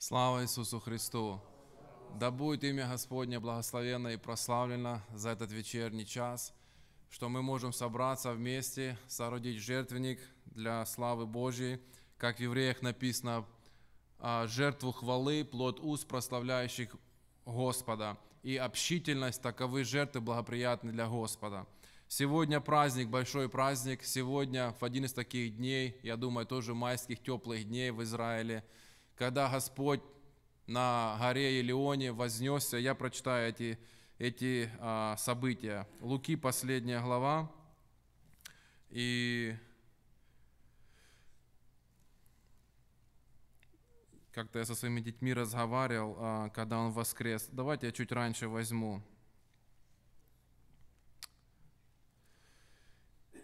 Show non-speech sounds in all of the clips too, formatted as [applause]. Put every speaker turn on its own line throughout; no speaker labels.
Слава Иисусу Христу! Да будет имя Господне благословенно и прославлено за этот вечерний час, что мы можем собраться вместе, соорудить жертвенник для славы Божьей, как в Евреях написано, «А, жертву хвалы, плод уст, прославляющих Господа, и общительность таковы жертвы благоприятны для Господа. Сегодня праздник, большой праздник, сегодня в один из таких дней, я думаю, тоже майских теплых дней в Израиле – когда Господь на горе Елеоне вознесся, я прочитаю эти, эти а, события. Луки, последняя глава. И как-то я со своими детьми разговаривал, а, когда он воскрес. Давайте я чуть раньше возьму.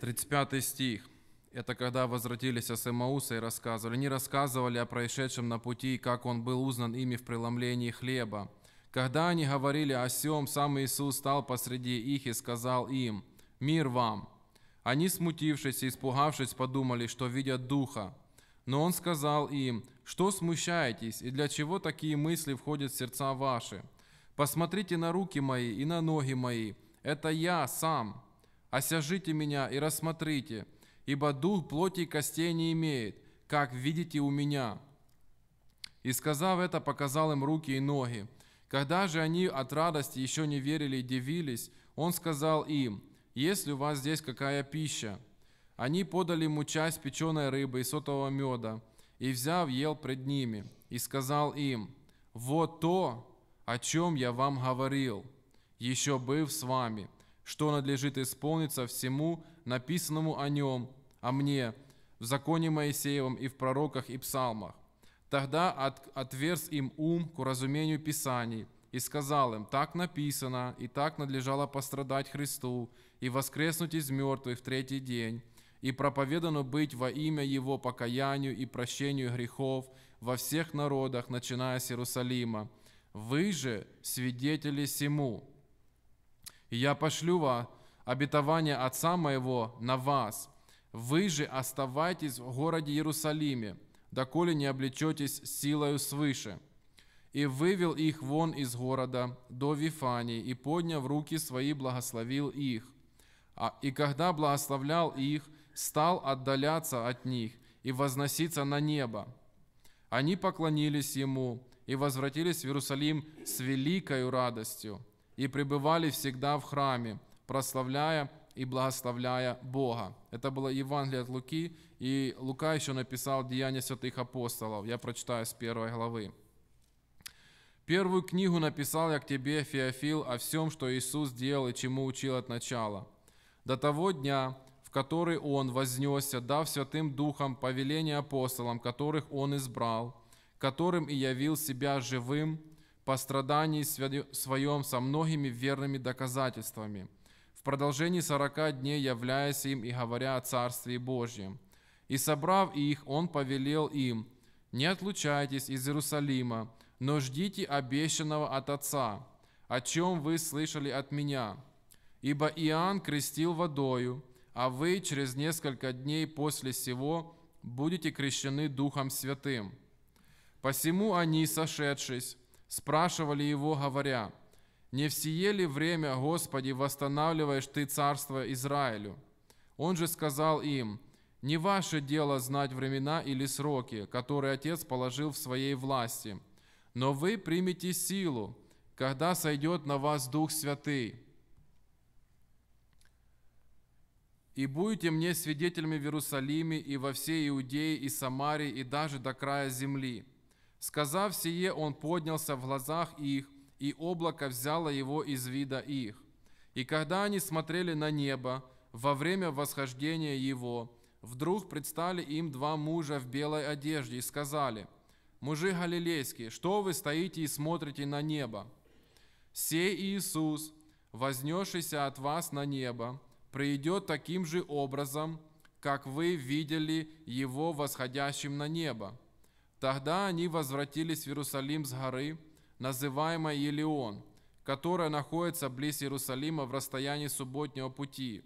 35 стих. Это когда возвратились с Эмауса и рассказывали. Они рассказывали о происшедшем на пути, как он был узнан ими в преломлении хлеба. Когда они говорили о сем, сам Иисус стал посреди их и сказал им, «Мир вам!» Они, смутившись и испугавшись, подумали, что видят Духа. Но Он сказал им, «Что смущаетесь, и для чего такие мысли входят в сердца ваши? Посмотрите на руки мои и на ноги мои, это я сам. Осяжите меня и рассмотрите, ибо дух плоти и костей не имеет, как видите у меня». И сказав это, показал им руки и ноги. Когда же они от радости еще не верили и дивились, он сказал им, «Есть ли у вас здесь какая пища?» Они подали ему часть печеной рыбы и сотового меда, и, взяв, ел пред ними, и сказал им, «Вот то, о чем я вам говорил, еще быв с вами, что надлежит исполниться всему, написанному о нем, о мне, в законе Моисеевом и в пророках и псалмах. Тогда от, отверз им ум к разумению Писаний и сказал им, так написано, и так надлежало пострадать Христу и воскреснуть из мертвых в третий день, и проповедано быть во имя Его покаянию и прощению грехов во всех народах, начиная с Иерусалима. Вы же свидетели сему. И я пошлю вас, обетование Отца Моего на вас. Вы же оставайтесь в городе Иерусалиме, доколе не облечетесь силою свыше». И вывел их вон из города до Вифании, и, подняв руки свои, благословил их. А, и когда благословлял их, стал отдаляться от них и возноситься на небо. Они поклонились ему и возвратились в Иерусалим с великою радостью, и пребывали всегда в храме, прославляя и благословляя Бога. Это было Евангелие от Луки, и Лука еще написал «Деяния святых апостолов». Я прочитаю с первой главы. «Первую книгу написал я к тебе, Феофил, о всем, что Иисус делал и чему учил от начала, до того дня, в который Он вознесся, дав Святым Духом повеление апостолам, которых Он избрал, которым и явил Себя живым по страдании своем со многими верными доказательствами» продолжении сорока дней являясь им и говоря о Царстве Божьем. И собрав их, он повелел им, «Не отлучайтесь из Иерусалима, но ждите обещанного от Отца, о чем вы слышали от меня. Ибо Иоанн крестил водою, а вы через несколько дней после сего будете крещены Духом Святым». Посему они, сошедшись, спрашивали его, говоря, не в сие ли время, Господи, восстанавливаешь Ты царство Израилю? Он же сказал им, не ваше дело знать времена или сроки, которые Отец положил в своей власти, но вы примете силу, когда сойдет на вас Дух Святый. И будете мне свидетелями в Иерусалиме и во всей Иудее и Самарии и даже до края земли. Сказав сие, он поднялся в глазах их, и облако взяло его из вида их. И когда они смотрели на небо во время восхождения его, вдруг предстали им два мужа в белой одежде и сказали, «Мужи галилейские, что вы стоите и смотрите на небо? Сей Иисус, вознесшийся от вас на небо, придет таким же образом, как вы видели Его восходящим на небо». Тогда они возвратились в Иерусалим с горы – называемая Елеон, которая находится близ Иерусалима в расстоянии субботнего пути.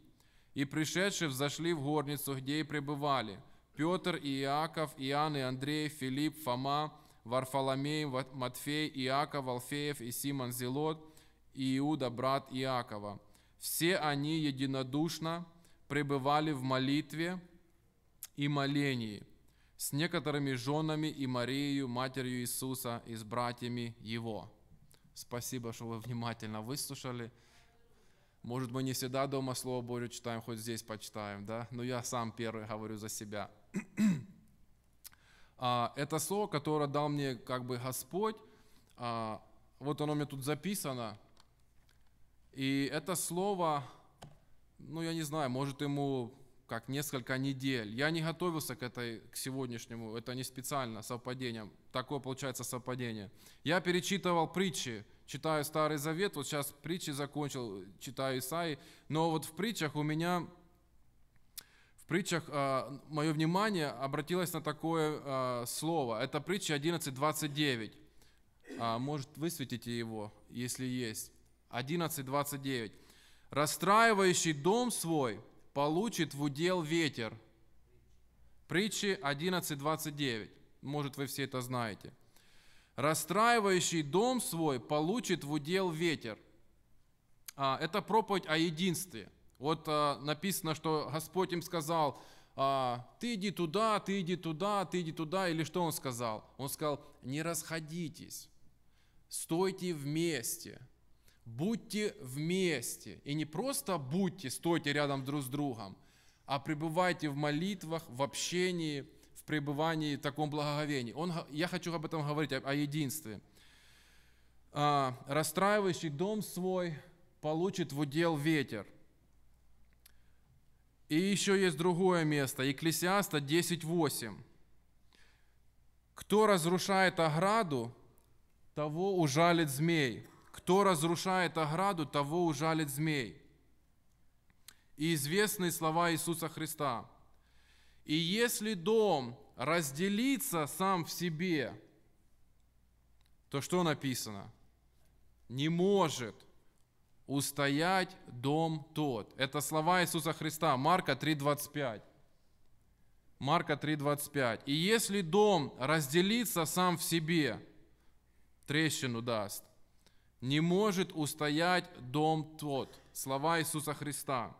И пришедшие взошли в горницу, где и пребывали Петр и Иаков, Иоанн и Андрей, Филипп, Фома, Варфоломей, Матфей, Иаков, Алфеев и Симон Зелот, и Иуда, брат Иакова. Все они единодушно пребывали в молитве и молении с некоторыми женами и Марией, матерью Иисуса, и с братьями Его. Спасибо, что вы внимательно выслушали. Может, мы не всегда дома Слово Божье читаем, хоть здесь почитаем, да? Но я сам первый говорю за себя. [clears throat] А, это слово, которое дал мне как бы Господь, а, вот оно мне тут записано, и это слово, ну я не знаю, может ему как несколько недель. Я не готовился к этой, к сегодняшнему, это не специально, совпадением. Такое получается совпадение. Я перечитывал притчи, читаю Старый Завет, вот сейчас притчи закончил, читаю Исаи, но вот в притчах у меня, в притчах э, а, мое внимание обратилось на такое э, слово. Это притча 11.29. А, может, высветите его, если есть. 11.29. «Расстраивающий дом свой – получит в удел ветер. Притчи 11.29. Может, вы все это знаете. Расстраивающий дом свой получит в удел ветер. А, это проповедь о единстве. Вот а, написано, что Господь им сказал, а, ты иди туда, ты иди туда, ты иди туда. Или что он сказал? Он сказал, не расходитесь, стойте вместе. Будьте вместе. И не просто будьте, стойте рядом друг с другом, а пребывайте в молитвах, в общении, в пребывании, в таком благоговении. Он, я хочу об этом говорить, о, о единстве. А, расстраивающий дом свой получит в удел ветер. И еще есть другое место, Екклесиаста 10.8. Кто разрушает ограду, того ужалит змей – кто разрушает ограду, того ужалит змей. И известные слова Иисуса Христа. И если дом разделится сам в себе, то что написано? Не может устоять дом тот. Это слова Иисуса Христа, Марка 3:25. Марка 3:25. И если дом разделится сам в себе, трещину даст, не может устоять дом тот. Слова Иисуса Христа.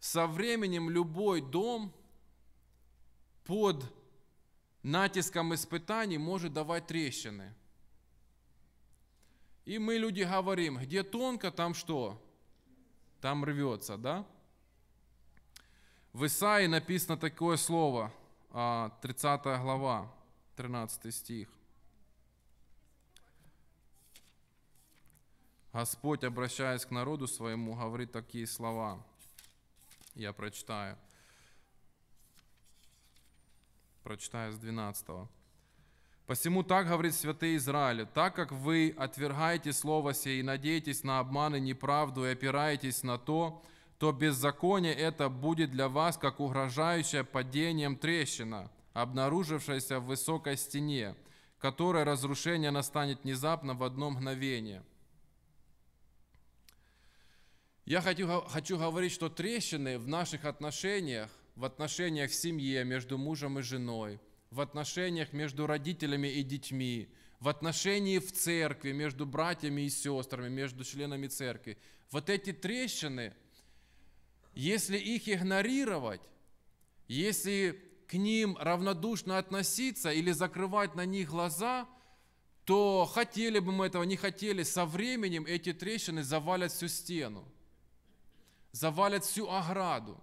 Со временем любой дом под натиском испытаний может давать трещины. И мы, люди, говорим, где тонко, там что? Там рвется, да? В Исаии написано такое слово, 30 а, глава, 13 стих. Господь, обращаясь к народу своему, говорит такие слова. Я прочитаю. Прочитаю с 12. «Посему так говорит святый Израиль, так как вы отвергаете слово сие и надеетесь на обман и неправду и опираетесь на то, то беззаконие это будет для вас, как угрожающая падением трещина, обнаружившаяся в высокой стене, которой разрушение настанет внезапно в одно мгновение». Я хочу, хочу говорить, что трещины в наших отношениях, в отношениях в семье между мужем и женой, в отношениях между родителями и детьми, в отношении в церкви между братьями и сестрами, между членами церкви. Вот эти трещины, если их игнорировать, если к ним равнодушно относиться или закрывать на них глаза, то хотели бы мы этого, не хотели, со временем эти трещины завалят всю стену завалят всю ограду.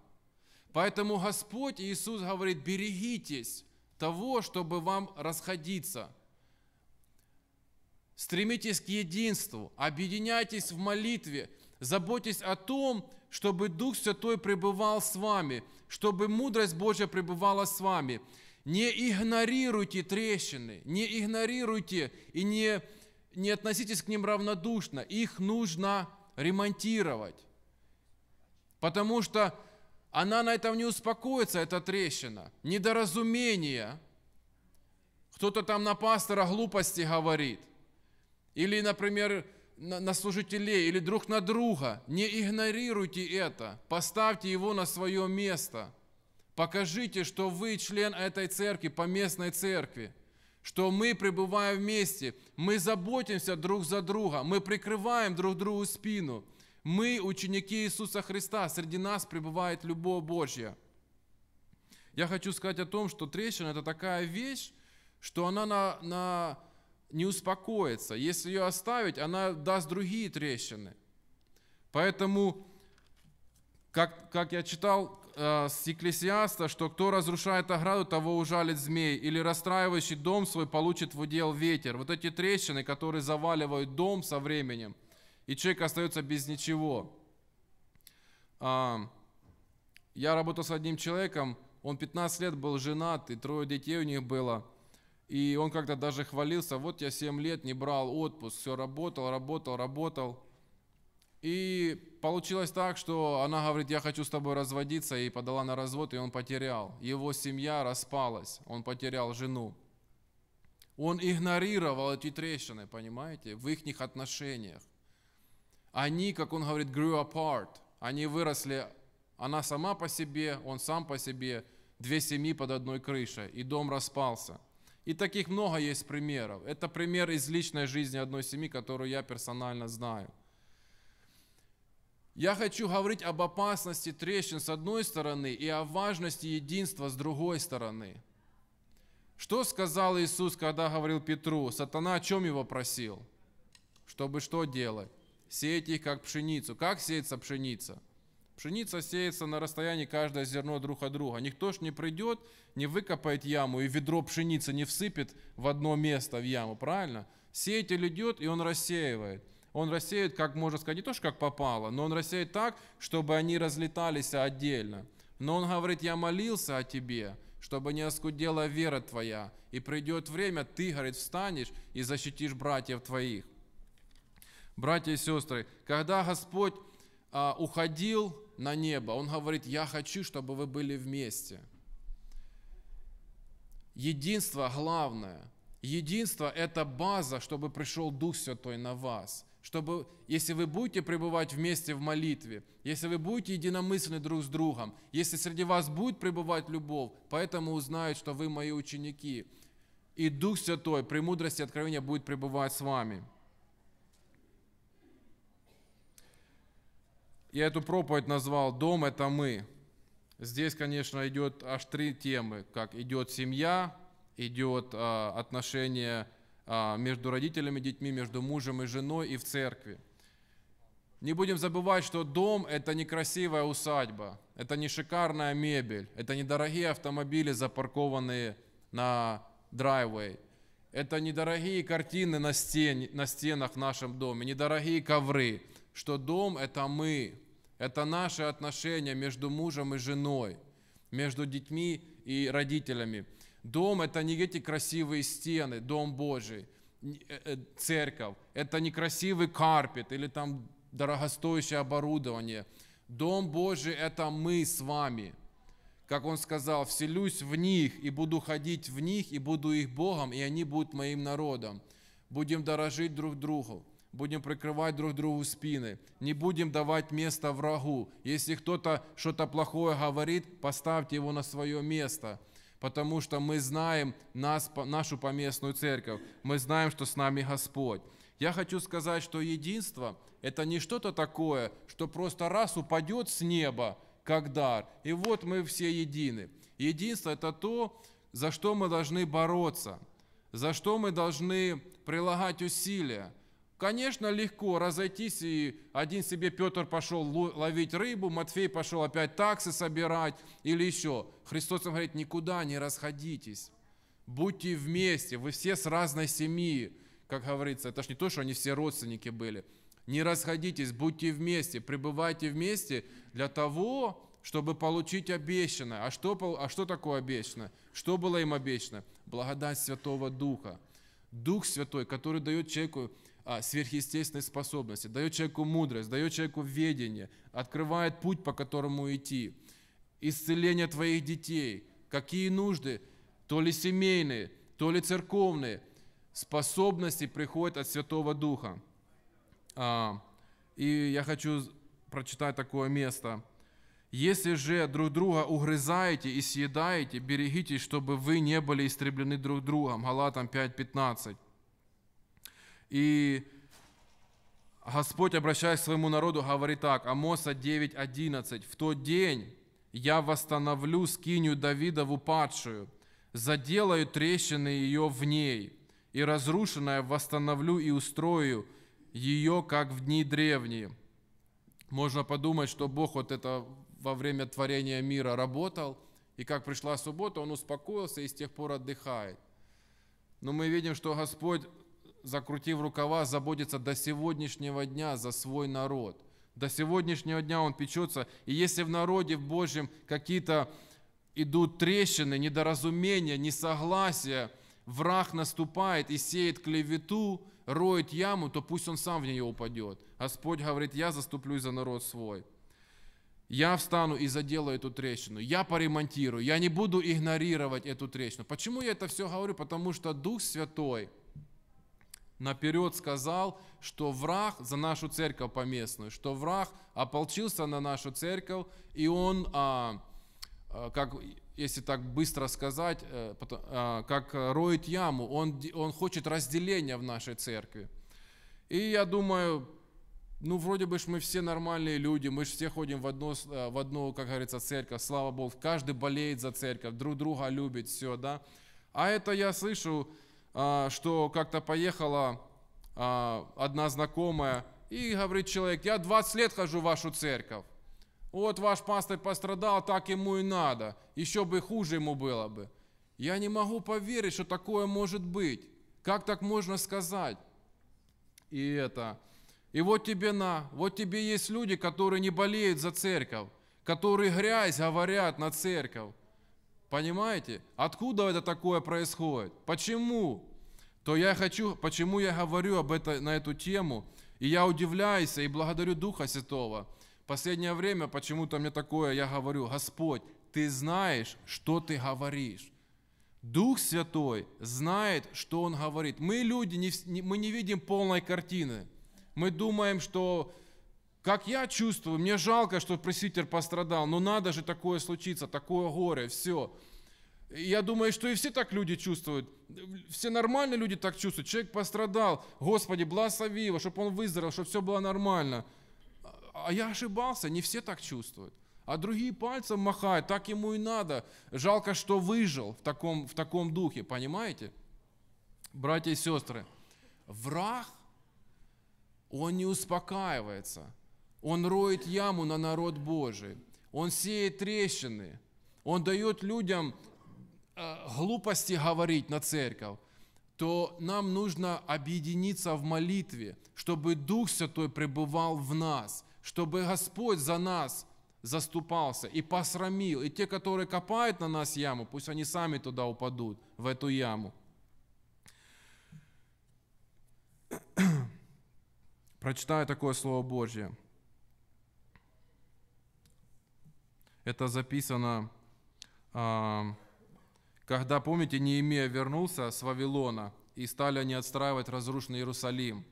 Поэтому Господь Иисус говорит, берегитесь того, чтобы вам расходиться. Стремитесь к единству, объединяйтесь в молитве, заботьтесь о том, чтобы Дух Святой пребывал с вами, чтобы мудрость Божья пребывала с вами. Не игнорируйте трещины, не игнорируйте и не, не относитесь к ним равнодушно. Их нужно ремонтировать. Потому что она на этом не успокоится, эта трещина. Недоразумение. Кто-то там на пастора глупости говорит. Или, например, на служителей, или друг на друга. Не игнорируйте это. Поставьте его на свое место. Покажите, что вы член этой церкви, поместной церкви. Что мы, пребывая вместе, мы заботимся друг за друга, мы прикрываем друг другу спину – мы ученики Иисуса Христа, среди нас пребывает любовь Божья. Я хочу сказать о том, что трещина – это такая вещь, что она на, на не успокоится. Если ее оставить, она даст другие трещины. Поэтому, как, как я читал э, с Екклесиаста, что кто разрушает ограду, того ужалит змей, или расстраивающий дом свой получит в удел ветер. Вот эти трещины, которые заваливают дом со временем – и человек остается без ничего. А, я работал с одним человеком, он 15 лет был женат, и трое детей у них было. И он как-то даже хвалился, вот я 7 лет не брал отпуск, все работал, работал, работал. И получилось так, что она говорит, я хочу с тобой разводиться, и подала на развод, и он потерял. Его семья распалась, он потерял жену. Он игнорировал эти трещины, понимаете, в их отношениях. Они, как он говорит, grew apart. Они выросли, она сама по себе, он сам по себе, две семьи под одной крышей, и дом распался. И таких много есть примеров. Это пример из личной жизни одной семьи, которую я персонально знаю. Я хочу говорить об опасности трещин с одной стороны и о важности единства с другой стороны. Что сказал Иисус, когда говорил Петру? Сатана о чем его просил? Чтобы что делать? сеять их как пшеницу. Как сеется пшеница? Пшеница сеется на расстоянии каждое зерно друг от друга. Никто ж не придет, не выкопает яму и ведро пшеницы не всыпет в одно место в яму, правильно? Сеятель идет, и он рассеивает. Он рассеет, как можно сказать, не то, что как попало, но он рассеет так, чтобы они разлетались отдельно. Но он говорит, я молился о тебе, чтобы не оскудела вера твоя, и придет время, ты, говорит, встанешь и защитишь братьев твоих. Братья и сестры, когда Господь а, уходил на небо, Он говорит, я хочу, чтобы вы были вместе. Единство главное. Единство – это база, чтобы пришел Дух Святой на вас. Чтобы, если вы будете пребывать вместе в молитве, если вы будете единомысленны друг с другом, если среди вас будет пребывать любовь, поэтому узнают, что вы мои ученики. И Дух Святой, при мудрости откровения будет пребывать с вами. Я эту проповедь назвал «Дом – это мы». Здесь, конечно, идет аж три темы, как идет семья, идет а, отношения а, между родителями, детьми, между мужем и женой и в церкви. Не будем забывать, что дом – это не красивая усадьба, это не шикарная мебель, это не дорогие автомобили, запаркованные на драйвей. Это недорогие картины на, стен, на стенах в нашем доме, недорогие ковры – что дом – это мы, это наши отношения между мужем и женой, между детьми и родителями. Дом – это не эти красивые стены, дом Божий, э, э, церковь. Это не красивый карпет или там дорогостоящее оборудование. Дом Божий – это мы с вами. Как он сказал, вселюсь в них и буду ходить в них, и буду их Богом, и они будут моим народом. Будем дорожить друг другу будем прикрывать друг другу спины, не будем давать место врагу. Если кто-то что-то плохое говорит, поставьте его на свое место, потому что мы знаем нас, нашу поместную церковь, мы знаем, что с нами Господь. Я хочу сказать, что единство – это не что-то такое, что просто раз упадет с неба, как дар, и вот мы все едины. Единство – это то, за что мы должны бороться, за что мы должны прилагать усилия – Конечно, легко разойтись, и один себе Петр пошел ловить рыбу, Матфей пошел опять таксы собирать или еще. Христос им говорит, никуда не расходитесь, будьте вместе, вы все с разной семьи, как говорится. Это ж не то, что они все родственники были. Не расходитесь, будьте вместе, пребывайте вместе для того, чтобы получить обещанное. А что, а что такое обещанное? Что было им обещано? Благодать Святого Духа. Дух Святой, который дает человеку а, сверхъестественные способности, дает человеку мудрость, дает человеку ведение, открывает путь, по которому идти. Исцеление твоих детей, какие нужды, то ли семейные, то ли церковные, способности приходят от Святого Духа. А, и я хочу прочитать такое место. «Если же друг друга угрызаете и съедаете, берегитесь, чтобы вы не были истреблены друг другом». Галатам 5.15. И Господь, обращаясь к своему народу, говорит так, Амоса 9.11. «В тот день я восстановлю скинию Давидову падшую, заделаю трещины ее в ней, и разрушенное восстановлю и устрою ее, как в дни древние». Можно подумать, что Бог вот это во время творения мира работал, и как пришла суббота, он успокоился и с тех пор отдыхает. Но мы видим, что Господь закрутив рукава, заботится до сегодняшнего дня за свой народ. До сегодняшнего дня он печется. И если в народе в Божьем какие-то идут трещины, недоразумения, несогласия, враг наступает и сеет клевету, роет яму, то пусть он сам в нее упадет. Господь говорит, я заступлюсь за народ свой. Я встану и заделаю эту трещину. Я поремонтирую. Я не буду игнорировать эту трещину. Почему я это все говорю? Потому что Дух Святой – наперед сказал, что враг за нашу церковь поместную, что враг ополчился на нашу церковь, и он, а, а как, если так быстро сказать, э, а, как роет яму, он, он хочет разделения в нашей церкви. И я думаю, ну, вроде бы ж мы все нормальные люди, мы же все ходим в одно, э, в одно, как говорится, церковь, слава Богу, каждый болеет за церковь, друг друга любит, все, да. А это я слышу, а, что как-то поехала а, одна знакомая и говорит человек, я 20 лет хожу в вашу церковь. Вот ваш пастор пострадал, так ему и надо. Еще бы хуже ему было бы. Я не могу поверить, что такое может быть. Как так можно сказать? И это. И вот тебе на, вот тебе есть люди, которые не болеют за церковь, которые грязь говорят на церковь. Понимаете? Откуда это такое происходит? Почему? то я хочу, почему я говорю об это на эту тему, и я удивляюсь и благодарю Духа Святого. Последнее время почему-то мне такое, я говорю, Господь, ты знаешь, что ты говоришь. Дух Святой знает, что Он говорит. Мы люди, не, мы не видим полной картины. Мы думаем, что как я чувствую, мне жалко, что пресвитер пострадал, но надо же такое случиться, такое горе, все. Я думаю, что и все так люди чувствуют. Все нормальные люди так чувствуют. Человек пострадал. Господи, благослови его, чтобы он выздоровел, чтобы все было нормально. А, а я ошибался, не все так чувствуют. А другие пальцем махают, так ему и надо. Жалко, что выжил в таком, в таком духе, понимаете? Братья и сестры, враг, он не успокаивается. Он роет яму на народ Божий. Он сеет трещины. Он дает людям Э, глупости говорить на церковь, то нам нужно объединиться в молитве, чтобы Дух Святой пребывал в нас, чтобы Господь за нас заступался и посрамил. И те, которые копают на нас яму, пусть они сами туда упадут, в эту яму. [clears throat] Прочитаю такое Слово Божье. Это записано э, когда, помните, Неемия вернулся с Вавилона, и стали они отстраивать разрушенный Иерусалим,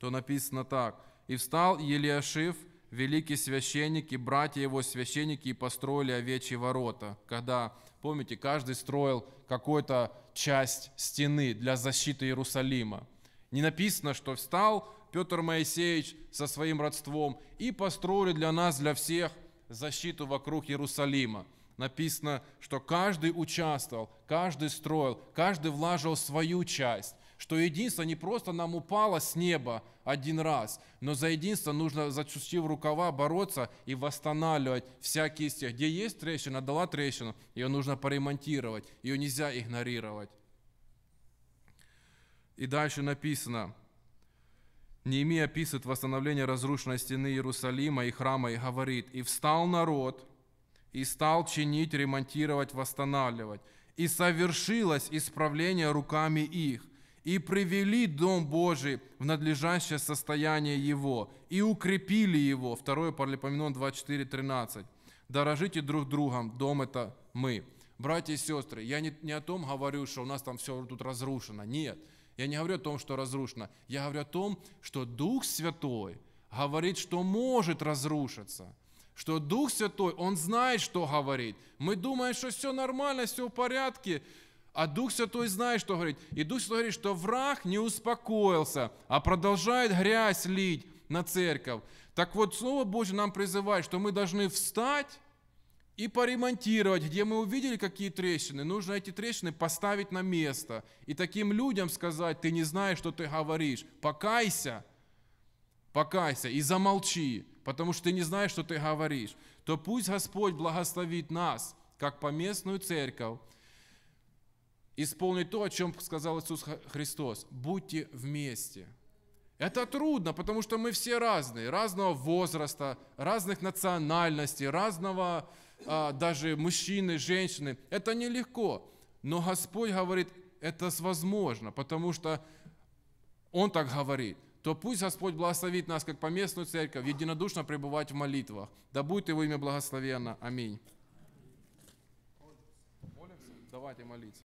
то написано так. «И встал Елиашив, великий священник, и братья его священники, и построили овечьи ворота». Когда, помните, каждый строил какую-то часть стены для защиты Иерусалима. Не написано, что встал Петр Моисеевич со своим родством и построили для нас, для всех защиту вокруг Иерусалима написано, что каждый участвовал, каждый строил, каждый влажил свою часть, что единство не просто нам упало с неба один раз, но за единство нужно, зачастив рукава, бороться и восстанавливать всякие из тех, где есть трещина, дала трещину, ее нужно поремонтировать, ее нельзя игнорировать. И дальше написано, Неемия описывает восстановление разрушенной стены Иерусалима и храма и говорит, «И встал народ, и стал чинить, ремонтировать, восстанавливать. И совершилось исправление руками их, и привели Дом Божий в надлежащее состояние его, и укрепили его. 2 Паралипоменон 24, 13. Дорожите друг другом, дом это мы. Братья и сестры, я не, не о том говорю, что у нас там все тут разрушено. Нет, я не говорю о том, что разрушено. Я говорю о том, что Дух Святой говорит, что может разрушиться – что Дух Святой, Он знает, что говорит. Мы думаем, что все нормально, все в порядке, а Дух Святой знает, что говорит. И Дух Святой говорит, что враг не успокоился, а продолжает грязь лить на церковь. Так вот, Слово Божье нам призывает, что мы должны встать и поремонтировать, где мы увидели какие трещины, нужно эти трещины поставить на место. И таким людям сказать, ты не знаешь, что ты говоришь, покайся, покайся и замолчи потому что ты не знаешь, что ты говоришь, то пусть Господь благословит нас, как поместную церковь, исполнить то, о чем сказал Иисус Христос. Будьте вместе. Это трудно, потому что мы все разные, разного возраста, разных национальностей, разного а, даже мужчины, женщины. Это нелегко. Но Господь говорит, это возможно, потому что Он так говорит то пусть Господь благословит нас, как поместную церковь, единодушно пребывать в молитвах. Да будет Его имя благословенно. Аминь. Давайте молиться.